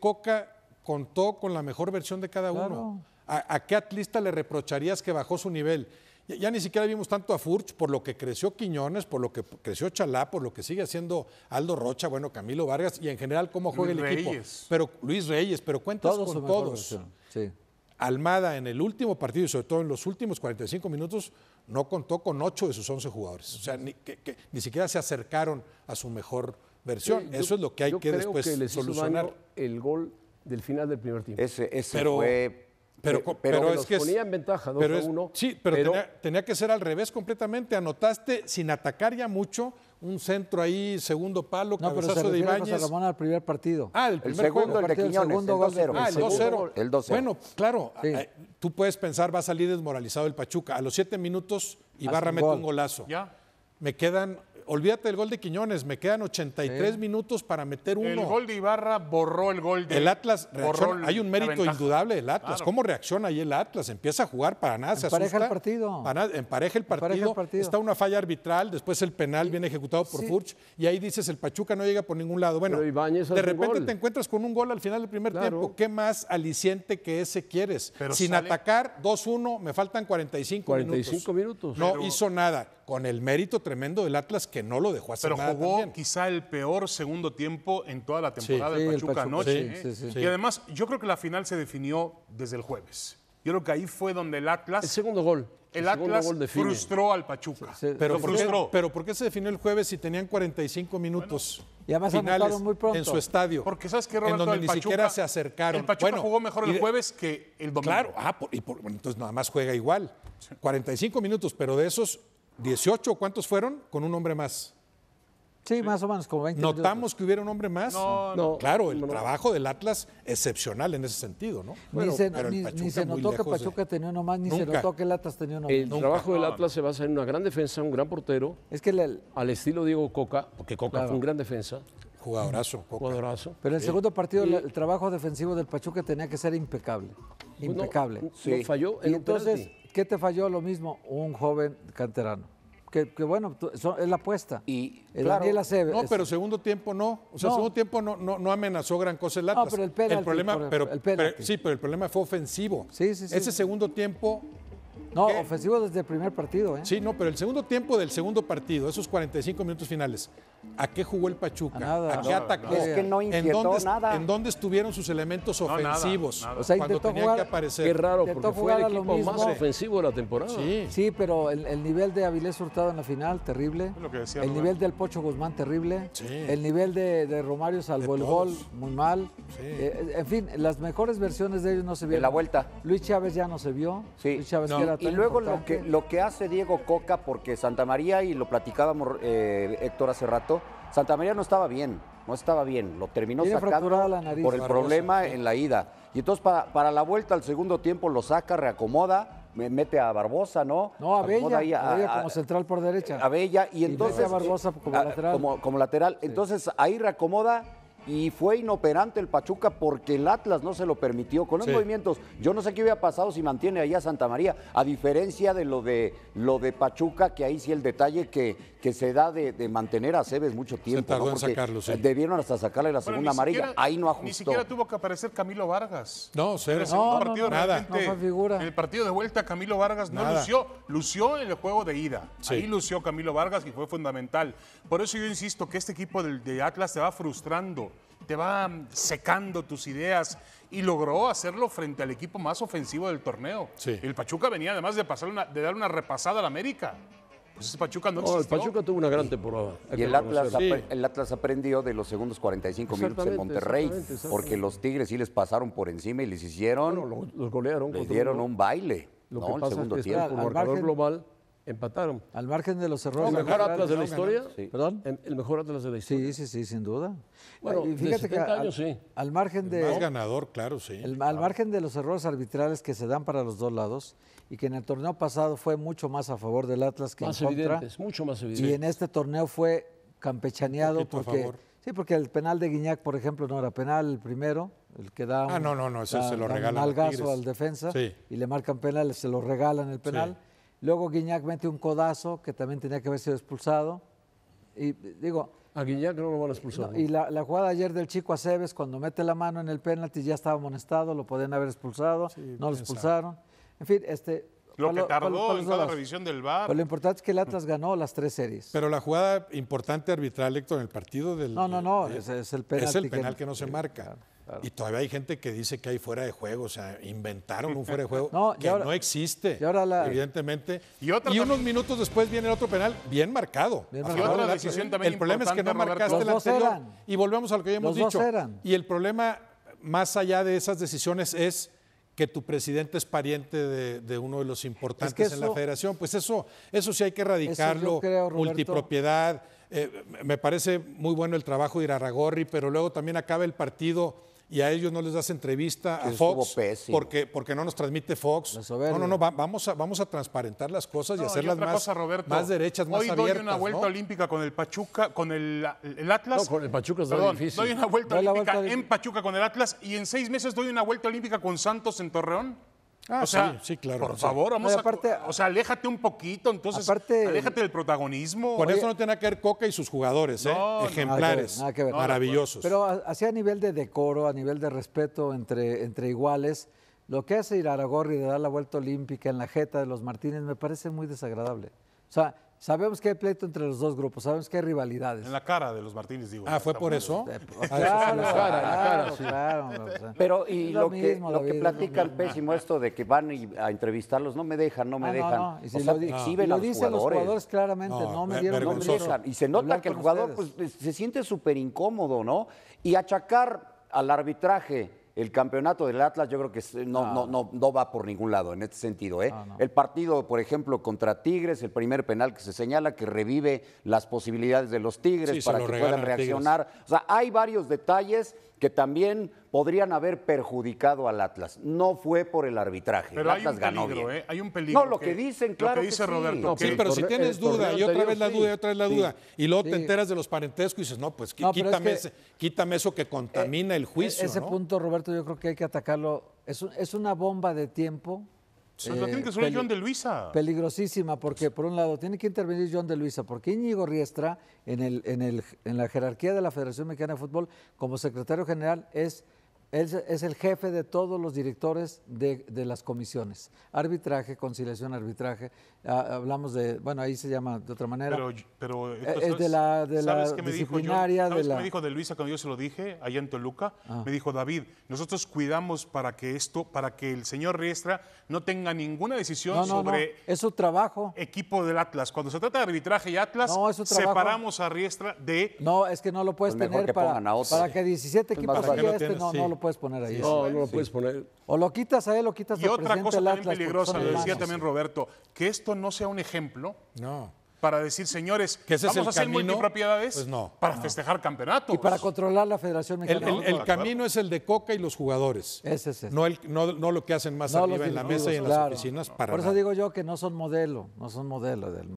Coca contó con la mejor versión de cada uno. ¿A, qué atlista le reprocharías que bajó su nivel? Ya, ni siquiera vimos tanto a Furch por lo que creció Quiñones, por lo que creció Chalá, por lo que sigue haciendo Aldo Rocha, bueno, Camilo Vargas y en general cómo juega el equipo. Pero Luis Reyes, pero cuentas con todos. Almada en el último partido y sobre todo en los últimos 45 minutos no contó con 8 de sus 11 jugadores. O sea, ni, ni siquiera se acercaron a su mejor versión. Eso es lo que hay yo que creo después que solucionar. el gol del final del primer tiempo. Ese, ese fue. Pero, pero, es que ponía en ventaja 2 a 1. Sí, pero, tenía, que ser al revés completamente. Anotaste sin atacar ya mucho, un centro ahí, segundo palo, no, pero se de Ibáñez. al primer partido. Ah, el, segundo, el segundo 0 Ah, el 2-0. Bueno, claro, ah, eh, tú puedes pensar, va a salir desmoralizado el Pachuca. A los siete minutos, Ibarra mete un golazo. Ya. Me quedan olvídate del gol de Quiñones, me quedan 83 minutos para meter uno. El gol de Ibarra borró el gol de El Atlas, hay un mérito indudable del Atlas. ¿Cómo reacciona ahí el Atlas? Empieza a jugar para nada, se empareja El partido. empareja el partido. Empareja el partido. Está una falla arbitral, después el penal viene ejecutado por Furch y ahí dices el Pachuca no llega por ningún lado. Bueno, de repente te encuentras con un gol al final del primer tiempo. ¿Qué más aliciente que ese quieres? Sin atacar, 2-1, me faltan 45, 45 minutos. No hizo nada con el mérito tremendo del Atlas que no lo dejó hacer. Pero jugó quizá el peor segundo tiempo en toda la temporada del Pachuca, anoche. ¿eh? y además, yo creo que la final se definió desde el jueves. Yo creo que ahí fue donde el Atlas. El segundo gol. El, Atlas frustró al Pachuca. pero, frustró. pero ¿por qué se definió el jueves si tenían 45 minutos? Y además en su estadio. Porque sabes que Roberto, en donde ni siquiera se acercaron. El Pachuca jugó mejor el jueves que el domingo. Claro, ah, y por, entonces nada más juega igual. 45 minutos, pero de esos 18, ¿cuántos fueron? Con un hombre más. Sí, más o menos como 20. ¿Notamos que hubiera un hombre más? No, no. Claro, el trabajo del Atlas excepcional en ese sentido, ¿no? ni, se, notó que Pachuca tenía uno más, ni se notó que el Atlas tenía uno más. El trabajo del Atlas se basa en una gran defensa, un gran portero. Es que al estilo Diego Coca, porque Coca fue un gran defensa. Jugadorazo, Coca. Jugadorazo. Pero en el eh, segundo partido el trabajo defensivo del Pachuca tenía que ser impecable. Pues impecable. Sí. falló entonces, ¿Qué te falló lo mismo? Un joven canterano. Que, bueno, es la apuesta. Y Daniel No, pero segundo tiempo no. O sea, segundo tiempo no, no, amenazó gran cosa el Atlas. No, pero el penalti. problema, sí, pero el problema fue ofensivo. Ese segundo tiempo no, ofensivo desde el primer partido. ¿eh? Sí, no, pero el segundo tiempo del segundo partido, esos 45 minutos finales, ¿a qué jugó el Pachuca? ¿A, nada, ¿A qué atacó? es que no ¿En dónde, nada. ¿En dónde estuvieron sus elementos ofensivos? O sea, cuando tenía que aparecer. Qué raro, porque fue el equipo más ofensivo de la temporada. Sí, pero el, nivel de Avilés Hurtado en la final, terrible. el nivel del Pocho Guzmán, terrible. El nivel de, de Romario, salvo el gol, muy mal. Eh, eh, en fin, las mejores versiones de ellos no se vieron. En la vuelta. Luis Chávez ya no se vio. Luis Chávez y luego lo que, lo que hace Diego Coca, porque Santa María, y lo platicábamos eh, Héctor hace rato, Santa María no estaba bien, no estaba bien, lo terminó sacando por el problema en la ida. Y entonces para, la vuelta al segundo tiempo lo saca, reacomoda, mete a Barbosa, ¿no? No, a Bella, como central por derecha. A Bella y entonces... a Barbosa como eh, lateral. Como, lateral. Entonces ahí reacomoda y fue inoperante el Pachuca porque el Atlas no se lo permitió con los movimientos. Yo no sé qué hubiera pasado si mantiene ahí a Santa María, a diferencia de lo de lo de Pachuca, que ahí sí el detalle que, que se da de, mantener a Cebes mucho tiempo. Se tardó en Debieron hasta sacarle la segunda amarilla, ahí no ajustó. Ni siquiera tuvo que aparecer Camilo Vargas. No, No, no, no, nada. Figura. En el partido de vuelta Camilo Vargas no lució, lució en el juego de ida. Sí. Ahí lució Camilo Vargas y fue fundamental. Por eso yo insisto que este equipo de Atlas se va frustrando te va mm, secando tus ideas y logró hacerlo frente al equipo más ofensivo del torneo. El Pachuca venía además de, pasar de dar una repasada al América. Pues ese Pachuca no, no el Pachuca tuvo una gran temporada. Y el Atlas, aprendió de los segundos 45 minutos de Monterrey, porque los Tigres sí les pasaron por encima y les hicieron. los, golearon. Les dieron un baile. Lo ¿no? que segundo tiempo. Empataron. Al margen de los errores. ¿El mejor Atlas de la historia? ¿Perdón? El mejor Atlas de la historia. Sí, sí, sí, sin duda. Bueno, fíjate que al, sí. Al margen de. más ganador, claro, sí. Al margen de los errores arbitrales que se dan para los dos lados y que en el torneo pasado fue mucho más a favor del Atlas que en contra. Evidentes, mucho más evidente. Y en este torneo fue campechaneado porque. Sí, porque el penal de Guiñac, por ejemplo, no era penal, el primero, el que da ah, no, no, no, ese se lo regalan un al defensa y le marcan penal, se lo regalan el penal. Sí Luego Guiñac mete un codazo que también tenía que haber sido expulsado. Y digo. A Guiñac no lo van a expulsar. y la, jugada ayer del chico Aceves, cuando mete la mano en el penalti, ya estaba amonestado, lo podían haber expulsado, no lo expulsaron. En fin, este, lo que tardó ¿cuál, toda la revisión del VAR. Pero lo importante es que Latas Atlas ganó las tres series. Pero la jugada importante arbitral, Héctor, en el partido del. No, no, no, es, el penal. Es el penal que, no se marca. Y todavía hay gente que dice que hay fuera de juego, o sea, inventaron un fuera de juego que no existe, y ahora evidentemente. Y, unos minutos después viene el otro penal bien marcado. Bien Otra decisión también el problema es que no marcaste el anterior. Y volvemos a lo que ya hemos dicho. Y el problema, más allá de esas decisiones, es que tu presidente es pariente de, uno de los importantes en la federación. Pues eso, eso sí hay que erradicarlo, multipropiedad. Eh, me parece muy bueno el trabajo de Irarragorri, pero luego también acaba el partido y a ellos no les das entrevista a Fox porque, porque no nos transmite Fox. No, no, no, vamos, a, vamos a transparentar las cosas y hacerlas más, más derechas, más hoy abiertas. Hoy doy una vuelta olímpica con el Pachuca, con el, Atlas. No, con el Pachuca es Doy una vuelta olímpica en Pachuca con el Atlas y en seis meses doy una vuelta olímpica con Santos en Torreón. Ah, o sea, sí, claro. Por favor, vamos aparte, O sea, aléjate un poquito, entonces. Aparte, aléjate del protagonismo. Con eso no tiene que ver Coca y sus jugadores, ¿eh? Ejemplares. Ah, maravillosos. Pero así a nivel de decoro, a nivel de respeto entre, entre iguales, lo que hace Iraragorri de dar la vuelta olímpica en la jeta de los Martínez me parece muy desagradable. O sea, Sabemos que hay pleito entre los dos grupos, sabemos que hay rivalidades. En la cara de los Martínez, digo. Ah, ¿fue por eso? Pero, y lo, lo, que, lo, que, platica el pésimo esto de que van a entrevistarlos, no me dejan, no me dejan. Ah, no, no. Y dicen los jugadores claramente, no, me dieron, no me dejan. Y se nota que el jugador pues, se siente súper incómodo, ¿no? Y achacar al arbitraje el campeonato del Atlas yo creo que eh, no, no, no, no, va por ningún lado en este sentido. ¿eh? El partido, por ejemplo, contra Tigres, el primer penal que se señala, que revive las posibilidades de los Tigres para que puedan reaccionar. O sea, hay varios detalles que también podrían haber perjudicado al Atlas. No fue por el arbitraje. Pero Atlas hay un ganó peligro, Eh, hay un peligro. No, lo que, dicen, claro. Lo que dice Roberto. sí, pero si tienes duda, y otra vez la duda, y otra vez la duda, y luego te enteras de los parentescos y dices, no, pues quítame, quítame, eso que contamina eh, el juicio. E-, ese punto, Roberto, yo creo que hay que atacarlo. Es, es una bomba de tiempo que eh, de Luisa. Peligrosísima, porque por un lado tiene que intervenir John de Luisa, porque Íñigo Riestra, en, el, en, el, en la jerarquía de la Federación Mexicana de Fútbol, como secretario general, es él es el jefe de todos los directores de, las comisiones. Arbitraje, conciliación, arbitraje. Ah, hablamos de, bueno, ahí se llama de otra manera. Pero, eh, es de la, de me Dijo ¿sabes me dijo de Luisa cuando yo se lo dije allá en Toluca? Ah. Me dijo, David, nosotros cuidamos para que esto, para que el señor Riestra no tenga ninguna decisión no, no, sobre... No. Es su trabajo. Equipo del Atlas. Cuando se trata de arbitraje y Atlas, separamos a Riestra de... No, es que no lo puedes pues tener para, que 17 equipos... Para que este, no, no lo puedes poner ahí. Oh, no, puedes poner. O lo quitas a él, lo quitas Y otra cosa también peligrosa, decía también Roberto, que esto no sea un ejemplo No. para decir, señores, ¿Que ese es el pues no. para festejar campeonatos. Y para controlar la Federación El, Mexicana. el- camino es el de Coca y los jugadores. Ese es No, el- no- lo que hacen más arriba en la mesa y en las oficinas Por eso digo yo que no son modelo, no son modelo del